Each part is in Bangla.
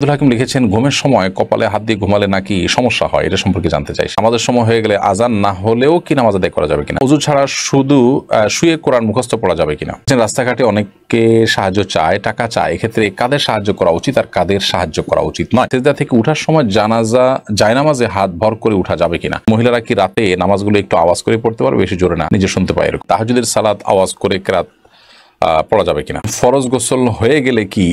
আব্দুল হাকিম লিখেছেন ঘুমের সময় কপালে হাত দিয়ে ঘুমালে নাকি সমস্যা হয় এটা সম্পর্কে জানতে চাই আমাদের সময় হয়ে গেলে আজান না হলেও কি নামাজ আদায় করা যাবে কিনা উজুর ছাড়া শুধু শুয়ে কোরআন মুখস্থ পড়া যাবে কিনা রাস্তাঘাটে অনেককে সাহায্য চায় টাকা চায় এক্ষেত্রে কাদের সাহায্য করা উচিত আর কাদের সাহায্য করা উচিত নয় সেজদা থেকে উঠার সময় জানাজা জায়নামাজে হাত ভর করে উঠা যাবে কিনা মহিলারা কি রাতে নামাজগুলো একটু আওয়াজ করে পড়তে পারবে বেশি জোরে না নিজে শুনতে পায় এরকম তাহাজুদের সালাত আওয়াজ করে কেরাত পড়া যাবে কিনা ফরজ গোসল হয়ে গেলে কি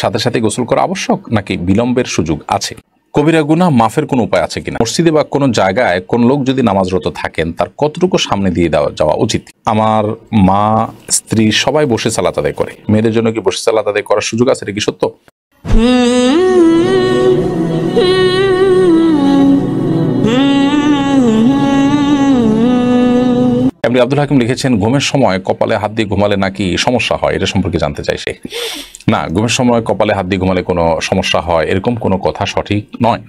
সাথে সাথে গোসল করা আবশ্যক নাকি বিলম্বের সুযোগ আছে কবিরা গুনা মাফের কোনো উপায় আছে কিনা মসজিদে বা কোনো জায়গায় কোন লোক যদি নামাজরত থাকেন তার কতটুকু সামনে দিয়ে দেওয়া যাওয়া উচিত আমার মা স্ত্রী সবাই বসে সালাত করে মেয়েদের জন্য কি বসে সালাত করার সুযোগ আছে এটা কি সত্য মুসল্লি আব্দুল হাকিম লিখেছেন ঘুমের সময় কপালে হাত দিয়ে ঘুমালে নাকি সমস্যা হয় এটা সম্পর্কে জানতে চাইছে না ঘুমের সময় কপালে হাত দিয়ে ঘুমালে কোনো সমস্যা হয় এরকম কোনো কথা সঠিক নয়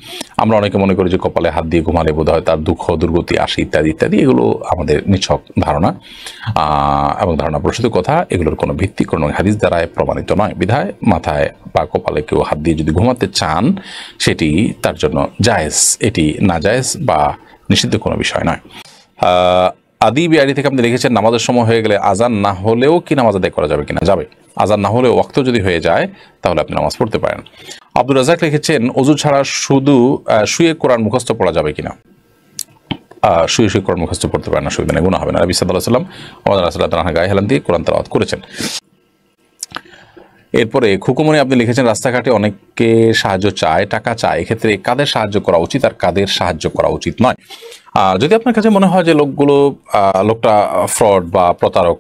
আমরা অনেকে মনে করি যে কপালে হাত দিয়ে ঘুমালে বোধ হয় তার দুঃখ দুর্গতি আসে ইত্যাদি ইত্যাদি এগুলো আমাদের নিছক ধারণা এবং ধারণা প্রসূত কথা এগুলোর কোনো ভিত্তি কোনো হাদিস দ্বারায় প্রমাণিত নয় বিধায় মাথায় বা কপালে কেউ হাত দিয়ে যদি ঘুমাতে চান সেটি তার জন্য জায়েজ এটি না জায়েজ বা নিষিদ্ধ কোনো বিষয় নয় আদি বিআরি থেকে আপনি লিখেছেন নামাজের সময় হয়ে গেলে আজান না হলেও কি নামাজ আদায় করা যাবে কিনা যাবে আজান না হলেও ওয়াক্ত যদি হয়ে যায় তাহলে আপনি নামাজ পড়তে পারেন আব্দুল রাজাক লিখেছেন অজু ছাড়া শুধু শুয়ে কোরআন মুখস্থ পড়া যাবে কিনা শুয়ে শুয়ে কোরআন মুখস্থ পড়তে পারেন অসুবিধা নেই গুণা হবে না রবি সাদাল্লাহ গায়ে হেলান দিয়ে কোরআন তালাওয়াত করেছেন এরপরে খুকুমনি আপনি লিখেছেন রাস্তাঘাটে অনেককে সাহায্য চায় টাকা চায় এক্ষেত্রে কাদের সাহায্য করা উচিত আর কাদের সাহায্য করা উচিত নয় আর যদি আপনার কাছে মনে হয় যে লোকগুলো লোকটা ফ্রড বা প্রতারক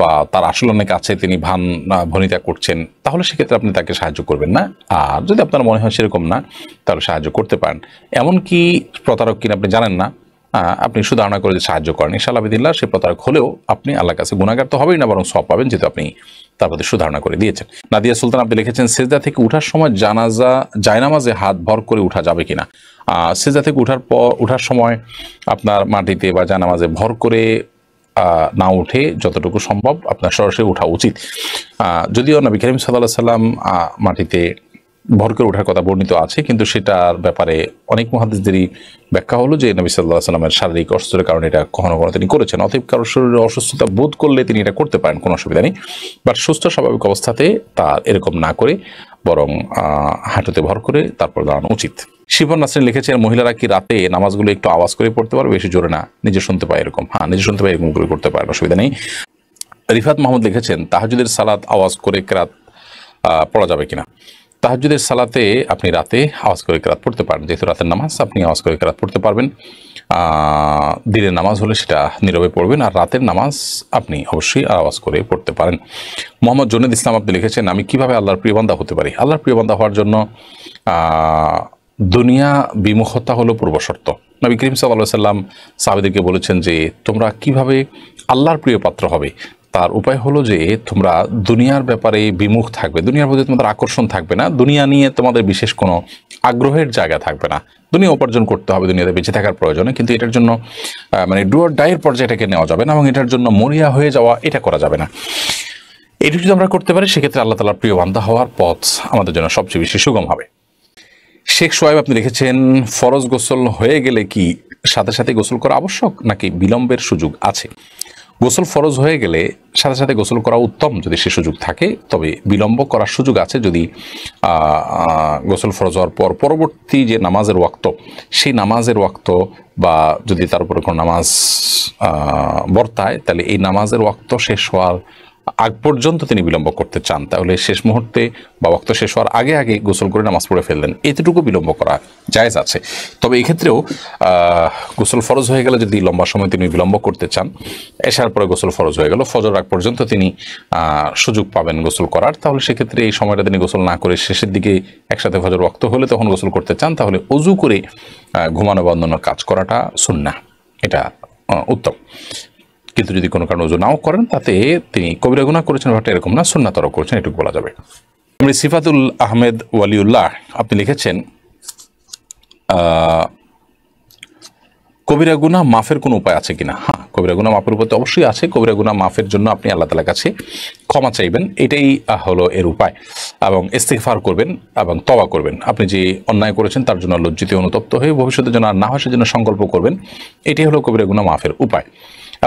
বা তার আসল অনেক আছে তিনি ভান ভনিতা করছেন তাহলে সেক্ষেত্রে আপনি তাকে সাহায্য করবেন না আর যদি আপনার মনে হয় সেরকম না তাহলে সাহায্য করতে পারেন এমনকি প্রতারক কিনা আপনি জানেন না আপনি সুধারণা করে সাহায্য করেন ইশাল আবিদুল্লাহ সে প্রতারক হলেও আপনি আল্লাহ কাছে গুণাগার তো হবেই না বরং সব পাবেন যেহেতু আপনি তার প্রতি সুধারণা করে দিয়েছেন নাদিয়া সুলতান আপনি লিখেছেন সেজদা থেকে উঠার সময় জানাজা জায়নামাজে হাত ভর করে উঠা যাবে কিনা সেজদা থেকে উঠার পর উঠার সময় আপনার মাটিতে বা জানামাজে ভর করে না উঠে যতটুকু সম্ভব আপনার সরাসরি ওঠা উচিত যদিও নবী করিম সাল্লাহ সাল্লাম মাটিতে ভর করে ওঠার কথা বর্ণিত আছে কিন্তু সেটার ব্যাপারে অনেক মহাদেশদেরই ব্যাখ্যা হলো যে নবী সাল্লাহ সাল্লামের শারীরিক অসুস্থতার কারণে এটা কখনো কখনো তিনি করেছেন অতএব কারোর শরীরে অসুস্থতা বোধ করলে তিনি এটা করতে পারেন কোনো অসুবিধা নেই বাট সুস্থ স্বাভাবিক অবস্থাতে তার এরকম না করে বরং হাঁটুতে ভর করে তারপর দাঁড়ানো উচিত শিবন নাসরিন লিখেছেন মহিলারা কি রাতে নামাজগুলো একটু আওয়াজ করে পড়তে পারবে বেশি জোরে না নিজে শুনতে পায় এরকম হ্যাঁ নিজে শুনতে পায় এরকম করে করতে পারেন অসুবিধা নেই রিফাত মাহমুদ লিখেছেন তাহাজুদের সালাদ আওয়াজ করে কেরাত পড়া যাবে কিনা তাহাজুদের সালাতে আপনি রাতে আওয়াজ করে কেরাত পড়তে পারেন যেহেতু রাতের নামাজ আপনি আওয়াজ করে কেরাত পড়তে পারবেন দিনের নামাজ হলে সেটা নীরবে পড়বেন আর রাতের নামাজ আপনি অবশ্যই আওয়াজ করে পড়তে পারেন মোহাম্মদ জনেদ ইসলাম আপনি লিখেছেন আমি কিভাবে আল্লাহর প্রিয়বান্ধা হতে পারি আল্লাহর প্রিয়বান্ধা হওয়ার জন্য দুনিয়া বিমুখতা হলো পূর্বশর্ত নবী করিম সাল্লাহ সাল্লাম সাহাবিদেরকে বলেছেন যে তোমরা কিভাবে আল্লাহর প্রিয় পাত্র হবে তার উপায় হলো যে তোমরা দুনিয়ার ব্যাপারে বিমুখ থাকবে দুনিয়ার প্রতি তোমাদের আকর্ষণ থাকবে না দুনিয়া নিয়ে তোমাদের বিশেষ কোনো আগ্রহের জায়গা থাকবে না দুনিয়া উপার্জন করতে হবে দুনিয়াতে বেঁচে থাকার প্রয়োজনে কিন্তু এটার জন্য মানে ডুয়ার ডায়ের পর্যায়টাকে নেওয়া যাবে না এবং এটার জন্য মরিয়া হয়ে যাওয়া এটা করা যাবে না এটি যদি আমরা করতে পারি সেক্ষেত্রে আল্লাহ তালার প্রিয় বান্ধা হওয়ার পথ আমাদের জন্য সবচেয়ে বেশি সুগম হবে শেখ সোয়েব আপনি লিখেছেন ফরজ গোসল হয়ে গেলে কি সাথে সাথে গোসল করা আবশ্যক নাকি বিলম্বের সুযোগ আছে গোসল ফরজ হয়ে গেলে সাথে সাথে গোসল করা উত্তম যদি সে সুযোগ থাকে তবে বিলম্ব করার সুযোগ আছে যদি গোসল ফরজ হওয়ার পর পরবর্তী যে নামাজের ওয়াক্ত সেই নামাজের ওয়াক্ত বা যদি তার উপরে কোনো নামাজ বর্তায় তাহলে এই নামাজের ওয়াক্ত শেষ হওয়ার আগ পর্যন্ত তিনি বিলম্ব করতে চান তাহলে শেষ মুহূর্তে বা বক্ত শেষ হওয়ার আগে আগে গোসল করে নামাজ পড়ে ফেললেন এতটুকু বিলম্ব করা জায়জ আছে তবে এক্ষেত্রেও গোসল ফরজ হয়ে গেলে যদি লম্বা সময় তিনি বিলম্ব করতে চান এসার পরে গোসল ফরজ হয়ে গেল ফজর আগ পর্যন্ত তিনি সুযোগ পাবেন গোসল করার তাহলে সেক্ষেত্রে এই সময়টা তিনি গোসল না করে শেষের দিকে একসাথে ফজর রক্ত হলে তখন গোসল করতে চান তাহলে অজু করে ঘুমানো বন্ধনের কাজ করাটা শুন না এটা উত্তম কিন্তু যদি কোনো কারণে ওজু নাও করেন তাতে তিনি কবিরা গুণা করেছেন বা এরকম না সুন্নাতরক করেছেন এটুকু বলা যাবে আমি সিফাতুল আহমেদ ওয়ালিউল্লাহ আপনি লিখেছেন কবিরা গুনা মাফের কোনো উপায় আছে কিনা হ্যাঁ কবিরা গুনা মাফের উপর তো অবশ্যই আছে কবিরা গুনা মাফের জন্য আপনি আল্লাহ তালার কাছে ক্ষমা চাইবেন এটাই হলো এর উপায় এবং ইস্তেফার করবেন এবং তবা করবেন আপনি যে অন্যায় করেছেন তার জন্য লজ্জিত অনুতপ্ত হয়ে ভবিষ্যতে যেন আর না হয় সেজন্য সংকল্প করবেন এটাই হলো কবিরা গুনা মাফের উপায়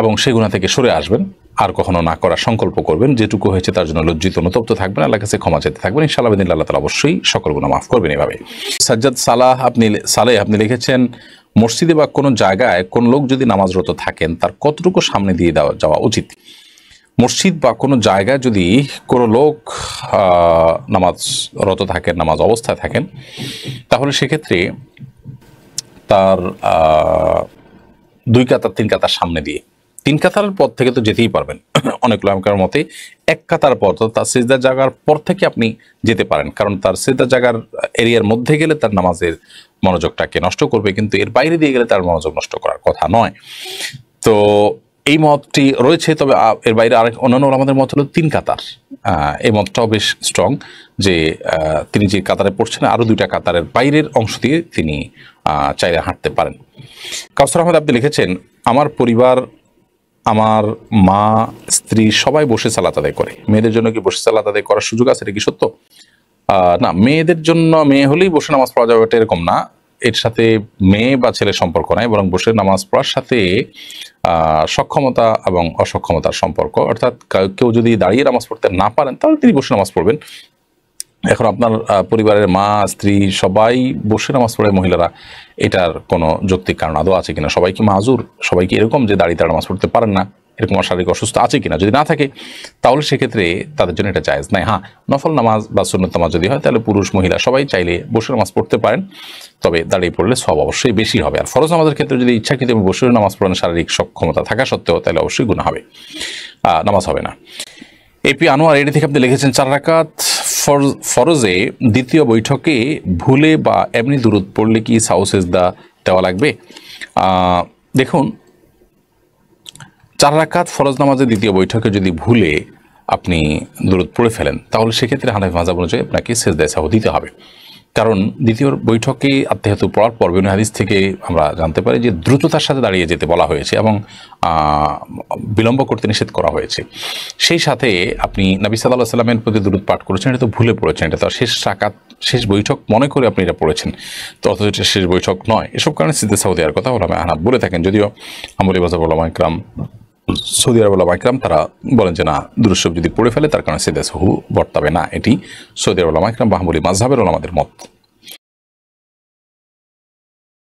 এবং সেগুনা থেকে সরে আসবেন আর কখনো না করার সংকল্প করবেন যেটুকু হয়েছে তার জন্য লজ্জিত অনুতপ্ত থাকবেন আল্লাহ কাছে ক্ষমা চাইতে থাকবেন ইনশাআল্লাহ দিন আল্লাহ তালা অবশ্যই সকল গুণা মাফ করবেন এভাবে সাজ্জাদ সালাহ আপনি সালে আপনি লিখেছেন মসজিদে বা কোনো জায়গায় কোন লোক যদি নামাজরত থাকেন তার কতটুকু সামনে দিয়ে দেওয়া যাওয়া উচিত মসজিদ বা কোনো জায়গায় যদি কোনো লোক নামাজরত থাকেন নামাজ অবস্থায় থাকেন তাহলে সেক্ষেত্রে তার দুই কাতার তিন কাতার সামনে দিয়ে তিন কাতার পর থেকে তো যেতেই পারবেন অনেক লামকার মতে এক কাতার পর তো তার সেজদার জাগার পর থেকে আপনি যেতে পারেন কারণ তার সেজদার জাগার এরিয়ার মধ্যে গেলে তার নামাজের মনোযোগটাকে নষ্ট করবে কিন্তু এর বাইরে দিয়ে গেলে তার মনোযোগ নষ্ট করার কথা নয় তো এই মতটি রয়েছে তবে এর বাইরে আরেক অন্যান্য আমাদের মত হলো তিন কাতার এই মতটাও বেশ স্ট্রং যে তিনি যে কাতারে পড়ছেন আরও দুইটা কাতারের বাইরের অংশ দিয়ে তিনি চাইলে হাঁটতে পারেন কাউসার আহমেদ আপনি লিখেছেন আমার পরিবার আমার মা স্ত্রী সবাই বসে সালাত আদায় করে মেয়েদের জন্য কি বসে সালাত আদায় করার সুযোগ আছে এটা কি সত্য না মেয়েদের জন্য মেয়ে হলেই বসে নামাজ পড়া যাবে এরকম না এর সাথে মেয়ে বা ছেলের সম্পর্ক নাই বরং বসে নামাজ পড়ার সাথে সক্ষমতা এবং অসক্ষমতার সম্পর্ক অর্থাৎ কেউ যদি দাঁড়িয়ে নামাজ পড়তে না পারেন তাহলে তিনি বসে নামাজ পড়বেন এখন আপনার পরিবারের মা স্ত্রী সবাই বসে নামাজ পড়ে মহিলারা এটার কোনো যৌক্তিক কারণ আদৌ আছে কিনা সবাই কি মাজুর সবাই কি এরকম যে দাঁড়িয়ে তারা নামাজ পড়তে পারেন না এরকম শারীরিক অসুস্থ আছে কিনা যদি না থাকে তাহলে সেক্ষেত্রে তাদের জন্য এটা চায়জ নাই হ্যাঁ নফল নামাজ বা সুন্নত নামাজ যদি হয় তাহলে পুরুষ মহিলা সবাই চাইলে বসে নামাজ পড়তে পারেন তবে দাঁড়িয়ে পড়লে সব অবশ্যই বেশি হবে আর ফরজ আমাদের ক্ষেত্রে যদি ইচ্ছাকৃত বসে নামাজ পড়ানোর শারীরিক সক্ষমতা থাকা সত্ত্বেও তাহলে অবশ্যই গুণ হবে নামাজ হবে না এপি আনোয়ার এটি থেকে আপনি লিখেছেন চার রাকাত ফরজে দ্বিতীয় বৈঠকে ভুলে বা এমনি দূরত পড়লে কি দা দেওয়া লাগবে দেখুন চার রাকাত ফরজ নামাজের দ্বিতীয় বৈঠকে যদি ভুলে আপনি দূরত পড়ে ফেলেন তাহলে সেক্ষেত্রে হানাফি মাজাব অনুযায়ী আপনাকে সেজদায় সাহ দিতে হবে কারণ দ্বিতীয় বৈঠকে আত্মীয়ত পড়ার পর বিভিন্ন হাদিস থেকে আমরা জানতে পারি যে দ্রুততার সাথে দাঁড়িয়ে যেতে বলা হয়েছে এবং বিলম্ব করতে নিষেধ করা হয়েছে সেই সাথে আপনি নবী সাল্লাহ সাল্লামের প্রতি দ্রুত পাঠ করেছেন এটা তো ভুলে পড়েছেন এটা তো শেষ সাকাত শেষ বৈঠক মনে করে আপনি এটা পড়েছেন তো অথচ শেষ বৈঠক নয় এসব কারণে সিদ্ধে সাউদি আর কথা বলা আহনাদ বলে থাকেন যদিও আমলি বাজাবুল্লাহ ইকরাম সৌদি আরব আকরাম তারা বলেন যে না দুরুসব যদি পড়ে ফেলে তার কারণে সে দেশ হু বর্তাবে না এটি সৌদি আরব আকরাম বাহমুলি মাজহাবের আমাদের মত